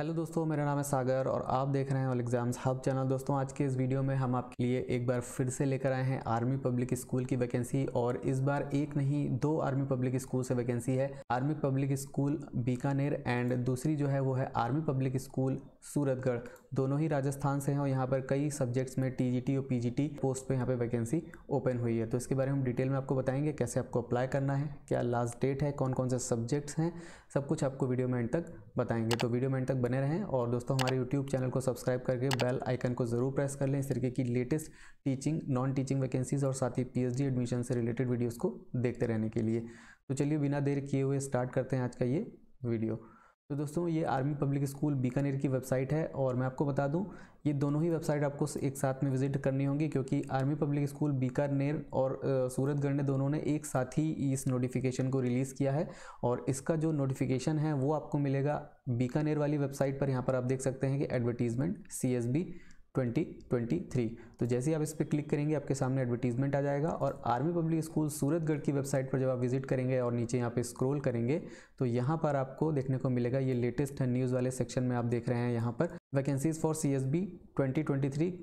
Hello दोस्तों मेरा नाम है सागर और आप देख रहे हैं ऑल एग्जाम्स हब चैनल दोस्तों आज के इस वीडियो में हम आपके लिए एक बार फिर से लेकर आए हैं आर्मी पब्लिक स्कूल की वैकेंसी और इस बार एक नहीं दो आर्मी पब्लिक स्कूल से वैकेंसी है army public school Bikaner and दूसरी जो है वो है आर्मी पब्लिक स्कूल सूरतगढ़ दोनों ही राजस्थान से हैं और यहाँ पर कई सब्जेक्ट्स में टी और पी पोस्ट पर यहाँ पर वैकेंसी ओपन हुई है तो इसके बारे में डिटेल में आपको बताएंगे कैसे आपको अप्लाई करना है क्या लास्ट डेट है कौन कौन से सब्जेक्ट्स हैं सब कुछ आपको वीडियो में एंड तक बताएंगे तो वीडियो में तक बने रहें और दोस्तों हमारे यूट्यूब चैनल को सब्सक्राइब करके बेल आइकन को ज़रूर प्रेस कर लें इस तरीके की latest teaching non teaching vacancies और साथ ही पीएचडी एडमिशन से रिलेटेड वीडियोज़ को देखते रहने के लिए तो चलिए बिना देर किए हुए स्टार्ट करते हैं आज का ये वीडियो तो दोस्तों ये आर्मी पब्लिक स्कूल बीकानेर की वेबसाइट है और मैं आपको बता दूं ये दोनों ही वेबसाइट आपको एक साथ में विजिट करनी होगी क्योंकि आर्मी पब्लिक स्कूल बीकानेर और सूरतगढ़ ने दोनों ने एक साथ ही इस नोटिफिकेशन को रिलीज़ किया है और इसका जो नोटिफिकेशन है वो आपको मिलेगा बीकानेर वाली वेबसाइट पर यहाँ पर आप देख सकते हैं कि एडवर्टीज़मेंट सी 2023 तो जैसे ही आप इस पर क्लिक करेंगे आपके सामने एडवर्टीजमेंट आ जाएगा और आर्मी पब्लिक स्कूल सूरतगढ़ की वेबसाइट पर जब आप विजिट करेंगे और नीचे यहाँ पे स्क्रॉल करेंगे तो यहाँ पर आपको देखने को मिलेगा ये लेटेस्ट न्यूज़ वाले सेक्शन में आप देख रहे हैं यहाँ पर vacancies for C S B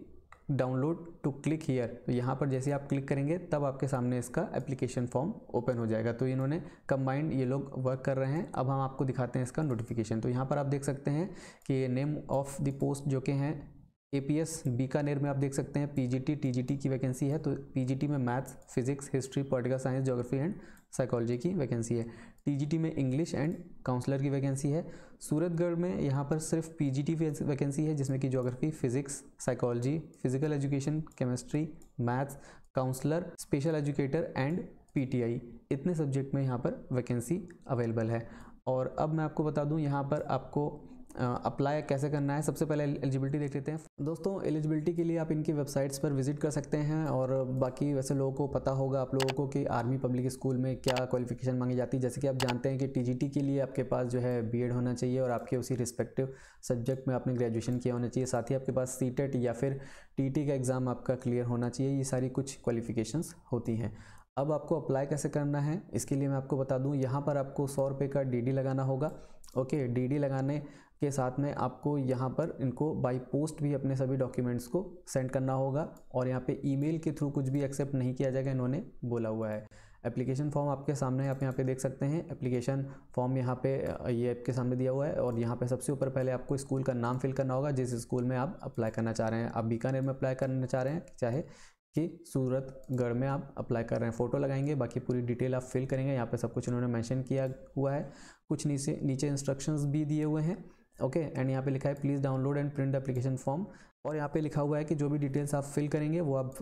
download to click here तो यहाँ पर जैसे आप क्लिक करेंगे तब आपके सामने इसका एप्लीकेशन फॉर्म ओपन हो जाएगा तो इन्होंने कंबाइंड ये लोग वर्क कर रहे हैं अब हम आपको दिखाते हैं इसका नोटिफिकेशन तो यहाँ पर आप देख सकते हैं कि नेम ऑफ द पोस्ट जो के हैं ए पी एस बीकानेर में आप देख सकते हैं P G T T G T की वैकेंसी है तो पी जी टी में maths physics history political science geography and psychology की वैकेंसी है टी जी टी में इंग्लिश एंड काउंसलर की वैकेंसी है सूरतगढ़ में यहाँ पर सिर्फ पी जी टी वैकेंसी है जिसमें कि geography physics psychology physical education chemistry maths counsellor special educator and P T I इतने सब्जेक्ट में यहाँ पर वैकेंसी अवेलेबल है और अब मैं आपको बता दूँ यहाँ पर आपको अप्लाई कैसे करना है सबसे पहले एलिजिबिलिटी देख लेते हैं दोस्तों एलिजिबिलिटी के लिए आप इनकी वेबसाइट्स पर विजिट कर सकते हैं और बाकी वैसे लोगों को पता होगा आप लोगों को कि आर्मी पब्लिक स्कूल में क्या क्वालिफिकेशन मांगी जाती है जैसे कि आप जानते हैं कि टी के लिए आपके पास जो है बी होना चाहिए और आपके उसी रिस्पेक्टिव सब्जेक्ट में आपने ग्रेजुएशन किया होना चाहिए साथ ही आपके पास सी e या फिर टी e का एग्ज़ाम आपका क्लियर होना चाहिए ये सारी कुछ क्वालिफिकेशंस होती हैं अब आपको अप्लाई कैसे करना है इसके लिए मैं आपको बता दूं यहाँ पर आपको सौ रुपये का डीडी लगाना होगा ओके डीडी लगाने के साथ में आपको यहाँ पर इनको बाई पोस्ट भी अपने सभी डॉक्यूमेंट्स को सेंड करना होगा और यहाँ पे ईमेल के थ्रू कुछ भी एक्सेप्ट नहीं किया जाएगा इन्होंने बोला हुआ है एप्लीकेशन फॉर्म आपके सामने आप यहाँ पे देख सकते हैं एप्लीकेशन फॉर्म यहाँ पे ये आपके सामने दिया हुआ है और यहाँ पे सबसे ऊपर पहले आपको स्कूल का नाम फिल करना होगा जिस स्कूल में आप अप्लाई करना चाह रहे हैं आप बीकानेर में अप्लाई करना चाह रहे हैं चाहे कि सूरतगढ़ में आप अप्लाई कर रहे हैं फ़ोटो लगाएंगे बाकी पूरी डिटेल आप फिल करेंगे यहाँ पे सब कुछ इन्होंने मेंशन किया हुआ है कुछ नीचे नीचे इंस्ट्रक्शंस भी दिए हुए हैं ओके एंड यहाँ पे लिखा है please download and print application form और यहाँ पे लिखा हुआ है कि जो भी डिटेल्स आप फिल करेंगे वो आप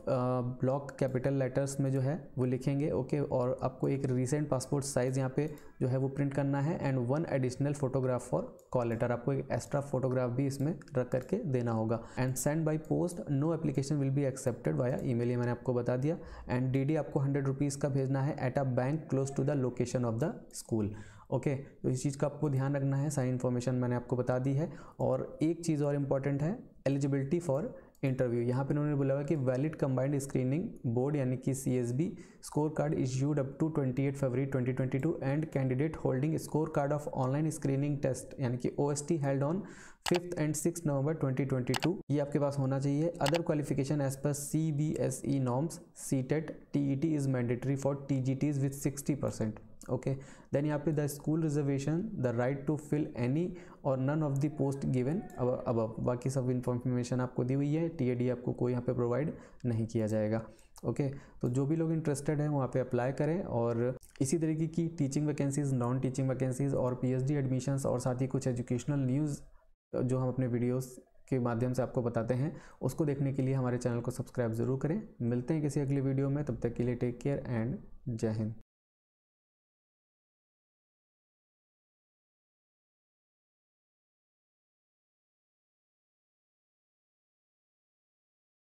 ब्लॉक कैपिटल लेटर्स में जो है वो लिखेंगे ओके और आपको एक रिसेंट पासपोर्ट साइज़ यहाँ पे जो है वो प्रिंट करना है and one additional photograph for call letter आपको एक एक्स्ट्रा फोटोग्राफ भी इसमें रख करके देना होगा and send by post no application will be accepted via e mail ये मैंने आपको बता दिया एंड डी डी आपको हंड्रेड रुपीज़ का भेजना है at a bank close to the location of the school okay तो इस चीज़ का आपको ध्यान रखना है सारी इन्फॉर्मेशन मैंने आपको बता दी है और एक चीज़ और इम्पॉर्टेंट है एलिजिबिलिटी फॉर इंटरव्यू यहाँ पे उन्होंने बोला हुआ कि वैलिड कंबाइंड स्क्रीनिंग बोर्ड यानी कि CSB score card issued up to 28 February 2022 and candidate holding score card of online screening test यानी कि OST held on fifth and six November 2022 ये आपके पास होना चाहिए other qualification as per C B S E norms C TET T E T is mandatory for T G Ts with sixty percent okay then यहाँ पे the school reservation the right to fill any or none of the post given अब अब बाकी सब information आपको दी हुई है T आपको कोई यहाँ पे प्रोवाइड नहीं किया जाएगा ओके okay? तो जो भी लोग इंटरेस्टेड हैं वहाँ पे अप्लाई करें और इसी तरीके की teaching vacancies non teaching vacancies और पीएचडी एडमिशंस और साथ ही कुछ एजुकेशनल न्यूज़ जो हम अपने वीडियोस के माध्यम से आपको बताते हैं उसको देखने के लिए हमारे चैनल को सब्सक्राइब ज़रूर करें मिलते हैं किसी अगले वीडियो में तब तक के लिए टेक केयर एंड जय हिंद